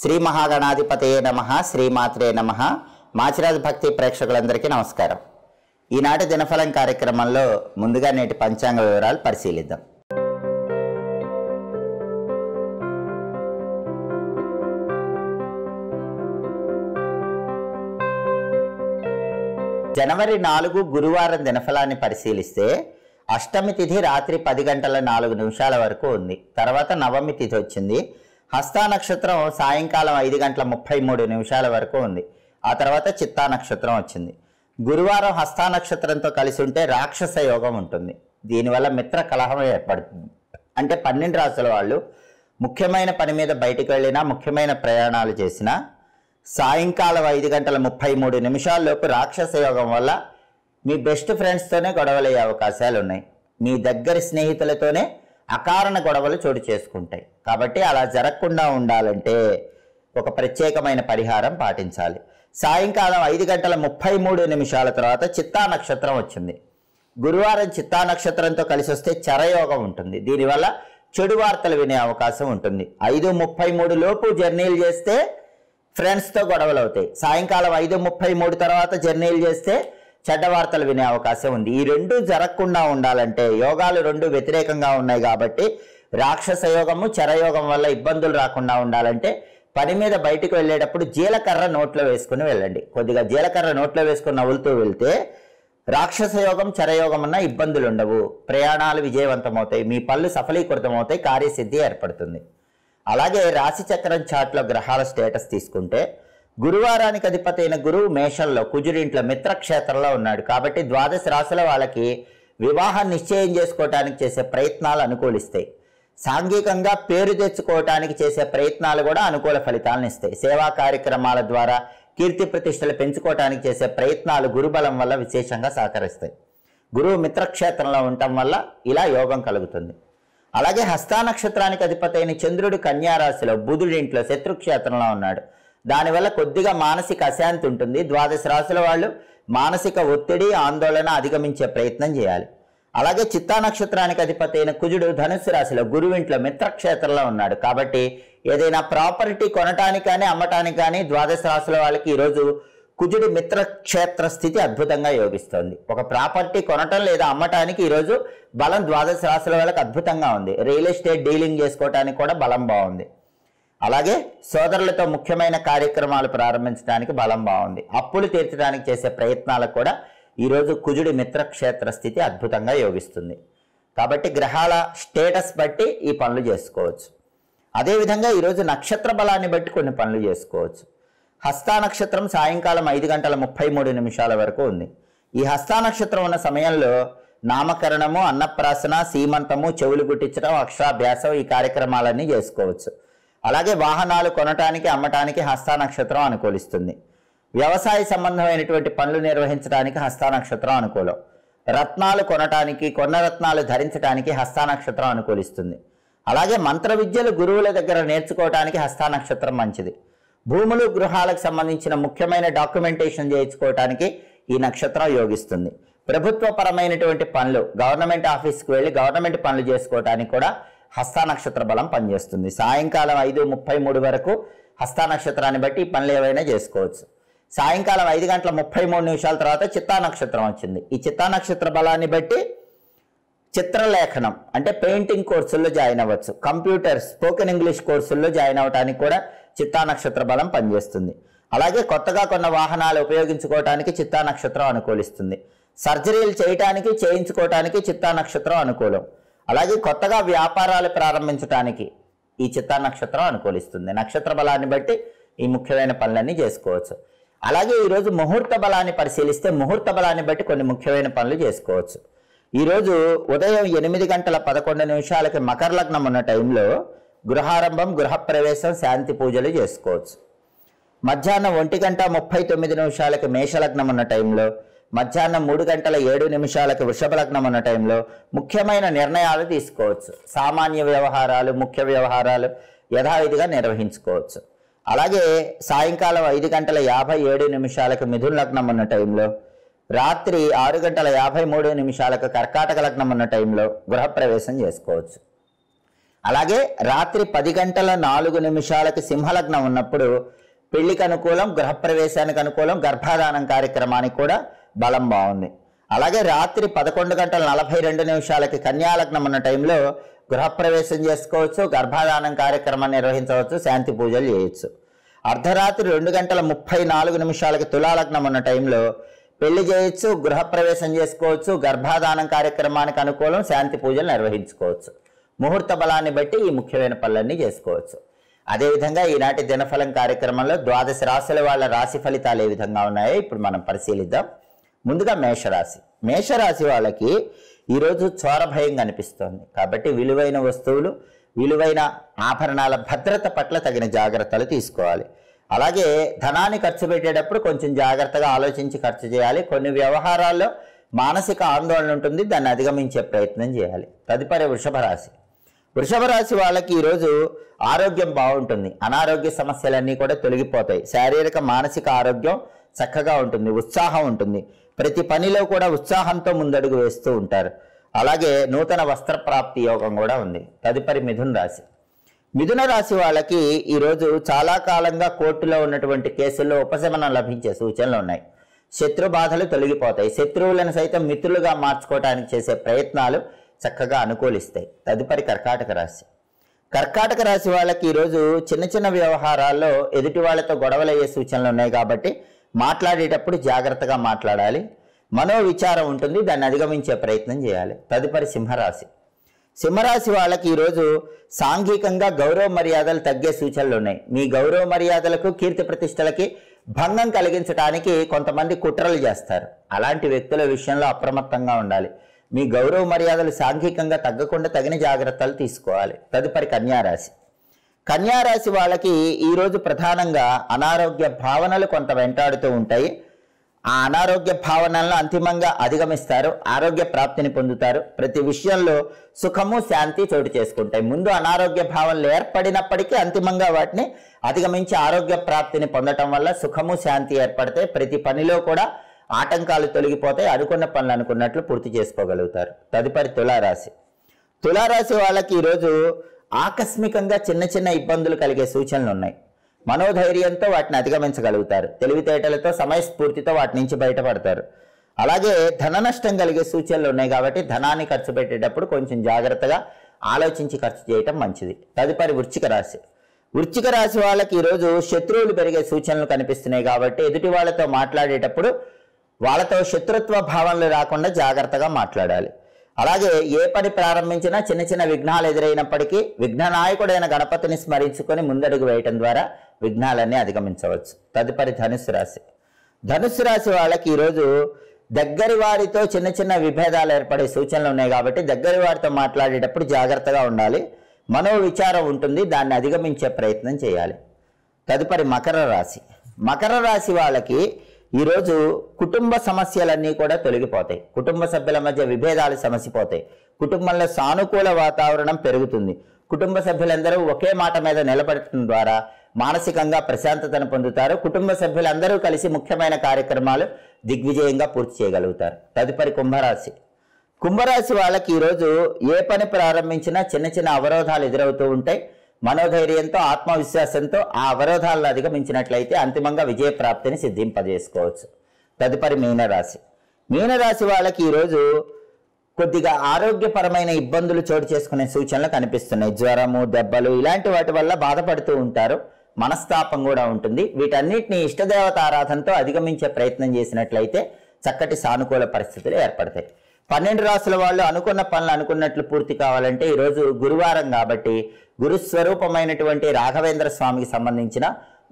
శ్రీ మహాగణాధిపతయే నమ శ్రీమాత్రే నమ మాచిరాజు భక్తి ప్రేక్షకులందరికీ నమస్కారం ఈనాటి దినఫలం కార్యక్రమంలో ముందుగా నేటి పంచాంగ వివరాలు పరిశీలిద్దాం జనవరి నాలుగు గురువారం దినఫలాన్ని పరిశీలిస్తే అష్టమి తిథి రాత్రి పది గంటల నాలుగు నిమిషాల వరకు ఉంది తర్వాత నవమి తిథి వచ్చింది హస్తా నక్షత్రం సాయంకాలం ఐదు గంటల ముప్పై మూడు నిమిషాల వరకు ఉంది ఆ తర్వాత చిత్తా నక్షత్రం వచ్చింది గురువారం హస్తా నక్షత్రంతో కలిసి ఉంటే రాక్షస యోగం ఉంటుంది దీనివల్ల మిత్ర కలహం ఏర్పడుతుంది అంటే పన్నెండు రాసుల వాళ్ళు ముఖ్యమైన పని మీద బయటికి వెళ్ళినా ముఖ్యమైన ప్రయాణాలు చేసినా సాయంకాలం ఐదు గంటల ముప్పై మూడు నిమిషాల్లోపు రాక్షస యోగం వల్ల మీ బెస్ట్ ఫ్రెండ్స్తోనే గొడవలయ్యే అవకాశాలు ఉన్నాయి మీ దగ్గర స్నేహితులతోనే అకారణ గొడవలు చోటు చేసుకుంటాయి కాబట్టి అలా జరగకుండా ఉండాలంటే ఒక ప్రత్యేకమైన పరిహారం పాటించాలి సాయంకాలం ఐదు గంటల ముప్పై మూడు నిమిషాల తర్వాత చిత్తా నక్షత్రం వచ్చింది గురువారం చిత్తా నక్షత్రంతో కలిసి వస్తే చరయోగం ఉంటుంది దీనివల్ల చెడు వార్తలు వినే అవకాశం ఉంటుంది ఐదు ముప్పై మూడు లోపు జర్నీలు చేస్తే ఫ్రెండ్స్తో గొడవలు అవుతాయి సాయంకాలం ఐదు ముప్పై మూడు తర్వాత జర్నీలు చేస్తే చెడ్డ వార్తలు వినే అవకాశం ఉంది ఈ రెండు జరగకుండా ఉండాలంటే యోగాలు రెండు వ్యతిరేకంగా ఉన్నాయి కాబట్టి రాక్షస యోగము చరయోగం వల్ల ఇబ్బందులు రాకుండా ఉండాలంటే పని మీద బయటకు వెళ్ళేటప్పుడు జీలకర్ర నోట్లో వేసుకుని వెళ్ళండి కొద్దిగా జీలకర్ర నోట్లో వేసుకుని నవ్వులుతూ వెళ్తే రాక్షసయోగం చరయోగం అన్న ఇబ్బందులు ఉండవు ప్రయాణాలు విజయవంతమవుతాయి మీ పళ్ళు సఫలీకృతమవుతాయి కార్యసిద్ధి ఏర్పడుతుంది అలాగే రాశిచక్రం చాట్లో గ్రహాల స్టేటస్ తీసుకుంటే గురువారానికి అధిపతి అయిన గురువు మేషంలో కుజురింట్లో మిత్రక్షేత్రంలో ఉన్నాడు కాబట్టి ద్వాదశ రాశుల వాళ్ళకి వివాహం నిశ్చయం చేసుకోవటానికి చేసే ప్రయత్నాలు అనుకూలిస్తాయి సాంఘికంగా పేరు తెచ్చుకోవటానికి చేసే ప్రయత్నాలు కూడా అనుకూల ఫలితాలను ఇస్తాయి సేవా కార్యక్రమాల ద్వారా కీర్తి ప్రతిష్టలు పెంచుకోవటానికి చేసే ప్రయత్నాలు గురుబలం వల్ల విశేషంగా సహకరిస్తాయి గురువు మిత్రక్షేత్రంలో ఉండటం వల్ల ఇలా యోగం కలుగుతుంది అలాగే హస్తా నక్షత్రానికి అధిపతైన చంద్రుడు కన్యారాశిలో బుధుడింట్లో శత్రుక్షేత్రంలో ఉన్నాడు దానివల్ల కొద్దిగా మానసిక అశాంతి ఉంటుంది ద్వాదశ రాశుల వాళ్ళు మానసిక ఒత్తిడి ఆందోళన అధిగమించే ప్రయత్నం చేయాలి అలాగే చిత్తా నక్షత్రానికి అధిపతి అయిన కుజుడు ధనుస్సు రాశిలో గురువింట్లో మిత్రక్షేత్రంలో ఉన్నాడు కాబట్టి ఏదైనా ప్రాపర్టీ కొనటానికి కానీ అమ్మటానికి కానీ ద్వాదశ రాశుల వాళ్ళకి ఈరోజు కుజుడి మిత్రక్షేత్ర స్థితి అద్భుతంగా యోగిస్తోంది ఒక ప్రాపర్టీ కొనటం లేదా అమ్మటానికి ఈరోజు బలం ద్వాదశ రాశుల వాళ్ళకి అద్భుతంగా ఉంది రియల్ ఎస్టేట్ డీలింగ్ చేసుకోవటానికి కూడా బలం బాగుంది అలాగే సోదరులతో ముఖ్యమైన కార్యక్రమాలు ప్రారంభించడానికి బలం బాగుంది అప్పులు తీర్చడానికి చేసే ప్రయత్నాలకు కూడా ఈరోజు కుజుడి మిత్రక్షేత్ర స్థితి అద్భుతంగా యోగిస్తుంది కాబట్టి గ్రహాల స్టేటస్ బట్టి ఈ పనులు చేసుకోవచ్చు అదేవిధంగా ఈరోజు నక్షత్ర బలాన్ని బట్టి కొన్ని పనులు చేసుకోవచ్చు హస్తా నక్షత్రం సాయంకాలం ఐదు గంటల ముప్పై మూడు నిమిషాల వరకు ఉంది ఈ హస్తా నక్షత్రం ఉన్న సమయంలో నామకరణము అన్నప్రాసన సీమంతము చెవులు గుట్టించడం అక్షాభ్యాసం ఈ కార్యక్రమాలన్నీ చేసుకోవచ్చు అలాగే వాహనాలు కొనటానికి అమ్మటానికి హస్తా నక్షత్రం అనుకూలిస్తుంది వ్యవసాయ సంబంధమైనటువంటి పనులు నిర్వహించడానికి హస్తా నక్షత్రం అనుకూలం రత్నాలు కొనటానికి కొన్న రత్నాలు ధరించడానికి హస్తా నక్షత్రం అనుకూలిస్తుంది అలాగే మంత్ర విద్యలు గురువుల దగ్గర నేర్చుకోవటానికి హస్తా నక్షత్రం మంచిది భూములు గృహాలకు సంబంధించిన ముఖ్యమైన డాక్యుమెంటేషన్ చేయించుకోవటానికి ఈ నక్షత్రం యోగిస్తుంది ప్రభుత్వపరమైనటువంటి పనులు గవర్నమెంట్ ఆఫీస్కి వెళ్ళి గవర్నమెంట్ పనులు చేసుకోవటానికి కూడా హస్తా నక్షత్ర బలం పనిచేస్తుంది సాయంకాలం ఐదు ముప్పై మూడు వరకు హస్తా నక్షత్రాన్ని బట్టి పనులు ఏవైనా చేసుకోవచ్చు సాయంకాలం ఐదు గంటల ముప్పై మూడు నిమిషాల తర్వాత చిత్తా నక్షత్రం వచ్చింది ఈ చిత్తా నక్షత్ర బలాన్ని బట్టి చిత్రలేఖనం అంటే పెయింటింగ్ కోర్సుల్లో జాయిన్ అవ్వచ్చు కంప్యూటర్ స్పోకెన్ ఇంగ్లీష్ కోర్సుల్లో జాయిన్ అవ్వడానికి కూడా చిత్తా నక్షత్ర బలం పనిచేస్తుంది అలాగే కొత్తగా కొన్న వాహనాలు ఉపయోగించుకోవటానికి చిత్తా నక్షత్రం అనుకూలిస్తుంది సర్జరీలు చేయటానికి చేయించుకోవటానికి చిత్తా నక్షత్రం అనుకూలం అలాగే కొత్తగా వ్యాపారాలు ప్రారంభించడానికి ఈ చిత్తా నక్షత్రం అనుకూలిస్తుంది నక్షత్ర బలాన్ని బట్టి ఈ ముఖ్యమైన పనులన్నీ చేసుకోవచ్చు అలాగే ఈరోజు ముహూర్త బలాన్ని పరిశీలిస్తే ముహూర్త బలాన్ని బట్టి కొన్ని ముఖ్యమైన పనులు చేసుకోవచ్చు ఈరోజు ఉదయం ఎనిమిది గంటల పదకొండు నిమిషాలకి మకర లగ్నం ఉన్న టైంలో గృహారంభం గృహప్రవేశం శాంతి పూజలు చేసుకోవచ్చు మధ్యాహ్నం ఒంటి గంట ముప్పై తొమ్మిది నిమిషాలకి మేషలగ్నం ఉన్న టైంలో మధ్యాహ్నం మూడు గంటల ఏడు నిమిషాలకు వృషభలగ్నం ఉన్న టైంలో ముఖ్యమైన నిర్ణయాలు తీసుకోవచ్చు సామాన్య వ్యవహారాలు ముఖ్య వ్యవహారాలు యథావిధిగా నిర్వహించుకోవచ్చు అలాగే సాయంకాలం ఐదు గంటల యాభై ఏడు నిమిషాలకు మిథున్ లగ్నం ఉన్న టైంలో రాత్రి ఆరు గంటల యాభై మూడు నిమిషాలకు కర్కాటక లగ్నం ఉన్న టైంలో గృహప్రవేశం చేసుకోవచ్చు అలాగే రాత్రి పది గంటల నాలుగు నిమిషాలకు సింహలగ్నం ఉన్నప్పుడు పెళ్లికి అనుకూలం గృహప్రవేశానికి అనుకూలం గర్భాధానం కార్యక్రమానికి కూడా బలం బాగుంది అలాగే రాత్రి పదకొండు గంటల నలభై రెండు నిమిషాలకి కన్యాలగ్నం ఉన్న టైంలో గృహప్రవేశం చేసుకోవచ్చు గర్భాధానం కార్యక్రమం నిర్వహించవచ్చు శాంతి పూజలు చేయొచ్చు అర్ధరాత్రి రెండు గంటల ముప్పై నాలుగు నిమిషాలకి తులాలగ్నం ఉన్న టైంలో పెళ్లి చేయొచ్చు గృహప్రవేశం చేసుకోవచ్చు గర్భాధానం కార్యక్రమానికి అనుకూలం శాంతి పూజలు నిర్వహించుకోవచ్చు ముహూర్త బలాన్ని బట్టి ఈ ముఖ్యమైన పనులన్నీ చేసుకోవచ్చు అదేవిధంగా ఈనాటి దినఫలం కార్యక్రమంలో ద్వాదశ రాశుల వాళ్ళ రాశి ఫలితాలు ఏ విధంగా ఉన్నాయో ఇప్పుడు మనం పరిశీలిద్దాం ముందుగా మేషరాశి మేషరాశి వాళ్ళకి ఈరోజు చోరభయం కనిపిస్తోంది కాబట్టి విలువైన వస్తువులు విలువైన ఆభరణాల భద్రత పట్ల తగిన జాగ్రత్తలు తీసుకోవాలి అలాగే ధనాన్ని ఖర్చు పెట్టేటప్పుడు కొంచెం జాగ్రత్తగా ఆలోచించి ఖర్చు చేయాలి కొన్ని వ్యవహారాల్లో మానసిక ఆందోళన ఉంటుంది దాన్ని అధిగమించే ప్రయత్నం చేయాలి తదుపరి వృషభ రాశి వృషభ రాశి వాళ్ళకి ఈరోజు ఆరోగ్యం బాగుంటుంది అనారోగ్య సమస్యలన్నీ కూడా తొలగిపోతాయి శారీరక మానసిక ఆరోగ్యం చక్కగా ఉంటుంది ఉత్సాహం ఉంటుంది ప్రతి పనిలో కూడా ఉత్సాహంతో ముందడుగు వేస్తూ ఉంటారు అలాగే నూతన వస్త్ర ప్రాప్తి యోగం కూడా ఉంది తదుపరి మిథున రాశి మిథున రాశి వాళ్ళకి ఈరోజు చాలా కాలంగా కోర్టులో ఉన్నటువంటి కేసుల్లో ఉపశమనం లభించే సూచనలు ఉన్నాయి శత్రు బాధలు తొలగిపోతాయి శత్రువులను సైతం మిత్రులుగా మార్చుకోవడానికి చేసే ప్రయత్నాలు చక్కగా అనుకూలిస్తాయి తదుపరి కర్కాటక రాశి కర్కాటక రాశి వాళ్ళకి ఈరోజు చిన్న చిన్న వ్యవహారాల్లో ఎదుటి వాళ్ళతో గొడవలయ్యే సూచనలు ఉన్నాయి కాబట్టి మాట్లాడేటప్పుడు జాగ్రత్తగా మాట్లాడాలి మనో విచారం ఉంటుంది దాన్ని అధిగమించే ప్రయత్నం చేయాలి తదుపరి సింహరాశి సింహరాశి వాళ్ళకి ఈరోజు సాంఘికంగా గౌరవ మర్యాదలు తగ్గే సూచనలు ఉన్నాయి మీ గౌరవ మర్యాదలకు కీర్తి ప్రతిష్టలకి భంగం కలిగించడానికి కొంతమంది కుట్రలు చేస్తారు అలాంటి వ్యక్తుల విషయంలో అప్రమత్తంగా ఉండాలి మీ గౌరవ మర్యాదలు సాంఘికంగా తగ్గకుండా తగిన జాగ్రత్తలు తీసుకోవాలి తదుపరి కన్యారాశి కన్యారాశి వాళ్ళకి ఈరోజు ప్రధానంగా అనారోగ్య భావనలు కొంత వెంటాడుతూ ఉంటాయి ఆ అనారోగ్య భావనలను అంతిమంగా అధిగమిస్తారు ఆరోగ్య ప్రాప్తిని పొందుతారు ప్రతి విషయంలో సుఖము శాంతి చోటు చేసుకుంటాయి ముందు అనారోగ్య భావనలు ఏర్పడినప్పటికీ అంతిమంగా వాటిని అధిగమించి ఆరోగ్య ప్రాప్తిని పొందటం వల్ల సుఖము శాంతి ఏర్పడతాయి ప్రతి పనిలో కూడా ఆటంకాలు తొలగిపోతాయి అనుకున్న పనులు అనుకున్నట్లు పూర్తి చేసుకోగలుగుతారు తదుపరి తులారాశి తులారాశి వాళ్ళకి ఈరోజు ఆకస్మికంగా చిన్న చిన్న ఇబ్బందులు కలిగే సూచనలు ఉన్నాయి మనోధైర్యంతో వాటిని అధిగమించగలుగుతారు తెలివితేటలతో సమయస్ఫూర్తితో వాటి నుంచి బయటపడతారు అలాగే ధన నష్టం కలిగే సూచనలు ఉన్నాయి కాబట్టి ధనాన్ని ఖర్చు పెట్టేటప్పుడు కొంచెం జాగ్రత్తగా ఆలోచించి ఖర్చు చేయటం మంచిది తదుపరి వృచ్చిక రాశి వృచ్చిక రాశి వాళ్ళకి ఈరోజు శత్రువులు పెరిగే సూచనలు కనిపిస్తున్నాయి కాబట్టి ఎదుటి వాళ్ళతో మాట్లాడేటప్పుడు వాళ్ళతో శత్రుత్వ భావనలు రాకుండా జాగ్రత్తగా మాట్లాడాలి అలాగే ఏ పని ప్రారంభించినా చిన్న చిన్న విఘ్నాలు ఎదురైనప్పటికీ విఘ్ననాయకుడైన గణపతిని స్మరించుకొని ముందడుగు వేయటం ద్వారా విఘ్నాలన్నీ అధిగమించవచ్చు తదుపరి ధనుసు రాశి ధనుసు రాశి వాళ్ళకి ఈరోజు దగ్గరి వారితో చిన్న చిన్న విభేదాలు ఏర్పడే సూచనలు ఉన్నాయి కాబట్టి దగ్గరి వారితో మాట్లాడేటప్పుడు జాగ్రత్తగా ఉండాలి మనో విచారం ఉంటుంది దాన్ని అధిగమించే ప్రయత్నం చేయాలి తదుపరి మకర రాశి మకర రాశి వాళ్ళకి ఈరోజు కుటుంబ సమస్యలన్నీ కూడా తొలగిపోతాయి కుటుంబ సభ్యుల మధ్య విభేదాలు సమసిపోతాయి కుటుంబంలో సానుకూల వాతావరణం పెరుగుతుంది కుటుంబ సభ్యులందరూ ఒకే మాట మీద నిలబడటం ద్వారా మానసికంగా ప్రశాంతతను పొందుతారు కుటుంబ సభ్యులందరూ కలిసి ముఖ్యమైన కార్యక్రమాలు దిగ్విజయంగా పూర్తి చేయగలుగుతారు తదుపరి కుంభరాశి కుంభరాశి వాళ్ళకి ఈరోజు ఏ పని ప్రారంభించినా చిన్న చిన్న అవరోధాలు ఎదురవుతూ ఉంటాయి మనోధైర్యంతో ఆత్మవిశ్వాసంతో ఆ అవరోధాలను అధిగమించినట్లయితే అంతిమంగా విజయప్రాప్తిని సిద్ధింపజేసుకోవచ్చు తదుపరి మీనరాశి మీనరాశి వాళ్ళకి ఈరోజు కొద్దిగా ఆరోగ్యపరమైన ఇబ్బందులు చోటు చేసుకునే సూచనలు కనిపిస్తున్నాయి జ్వరము దెబ్బలు ఇలాంటి వాటి వల్ల బాధపడుతూ ఉంటారు మనస్తాపం కూడా ఉంటుంది వీటన్నిటిని ఇష్టదేవత ఆరాధనతో అధిగమించే ప్రయత్నం చేసినట్లయితే చక్కటి సానుకూల పరిస్థితులు ఏర్పడతాయి పన్నెండు రాసుల వాళ్ళు అనుకున్న పనులు అనుకున్నట్లు పూర్తి కావాలంటే ఈరోజు గురువారం కాబట్టి గురుస్వరూపమైనటువంటి రాఘవేంద్ర స్వామికి సంబంధించిన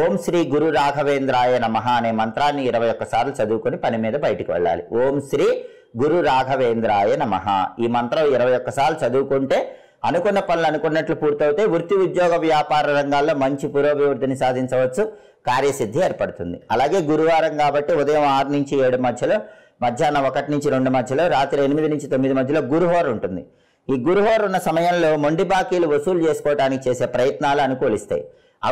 ఓం శ్రీ గురు రాఘవేంద్రాయ నమః అనే మంత్రాన్ని ఇరవై ఒక్కసార్లు చదువుకొని పని మీద బయటికి వెళ్ళాలి ఓం శ్రీ గురు రాఘవేంద్రాయ నమః ఈ మంత్రం ఇరవై ఒక్కసార్లు చదువుకుంటే అనుకున్న పనులు అనుకున్నట్లు పూర్తవుతాయి వృత్తి ఉద్యోగ వ్యాపార రంగాల్లో మంచి పురోభివృద్ధిని సాధించవచ్చు కార్యసిద్ధి ఏర్పడుతుంది అలాగే గురువారం కాబట్టి ఉదయం ఆరు నుంచి ఏడు మధ్యలో మధ్యాహ్నం ఒకటి నుంచి రెండు మధ్యలో రాత్రి ఎనిమిది నుంచి తొమ్మిది మధ్యలో గురుహోర్ ఉంటుంది ఈ గురుహోర్ ఉన్న సమయంలో మొండి బాకీలు వసూలు చేసుకోవడానికి చేసే ప్రయత్నాలు అనుకూలిస్తాయి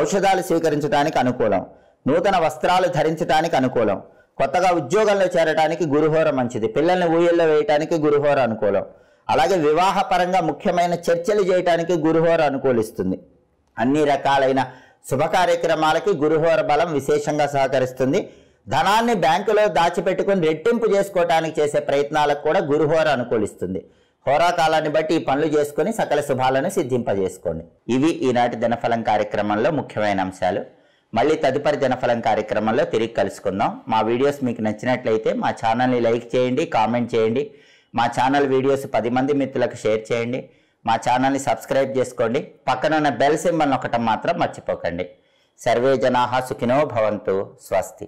ఔషధాలు స్వీకరించడానికి అనుకూలం నూతన వస్త్రాలు ధరించడానికి అనుకూలం కొత్తగా ఉద్యోగంలో చేరడానికి గురుహోర మంచిది పిల్లల్ని ఊయల్లో వేయటానికి గురుహోర అనుకూలం అలాగే వివాహపరంగా ముఖ్యమైన చర్చలు చేయటానికి గురుహోర అనుకూలిస్తుంది అన్ని రకాలైన శుభ కార్యక్రమాలకి గురుహోర బలం విశేషంగా సహకరిస్తుంది ధనాన్ని బ్యాంకులో దాచిపెట్టుకుని రెట్టింపు చేసుకోవటానికి చేసే ప్రయత్నాలకు కూడా గురుహోర అనుకూలిస్తుంది హోరాకాలాన్ని బట్టి ఈ పనులు చేసుకుని సకల శుభాలను సిద్ధింపజేసుకోండి ఇవి ఈనాటి దినఫలం కార్యక్రమంలో ముఖ్యమైన అంశాలు మళ్ళీ తదుపరి దినఫలం కార్యక్రమంలో తిరిగి కలుసుకుందాం మా వీడియోస్ మీకు నచ్చినట్లయితే మా ఛానల్ని లైక్ చేయండి కామెంట్ చేయండి మా ఛానల్ వీడియోస్ పది మంది మిత్రులకు షేర్ చేయండి మా ఛానల్ని సబ్స్క్రైబ్ చేసుకోండి పక్కనున్న బెల్ సింబల్ ఒకటం మాత్రం మర్చిపోకండి సర్వే జనా సుఖినో భవంతు స్వస్తి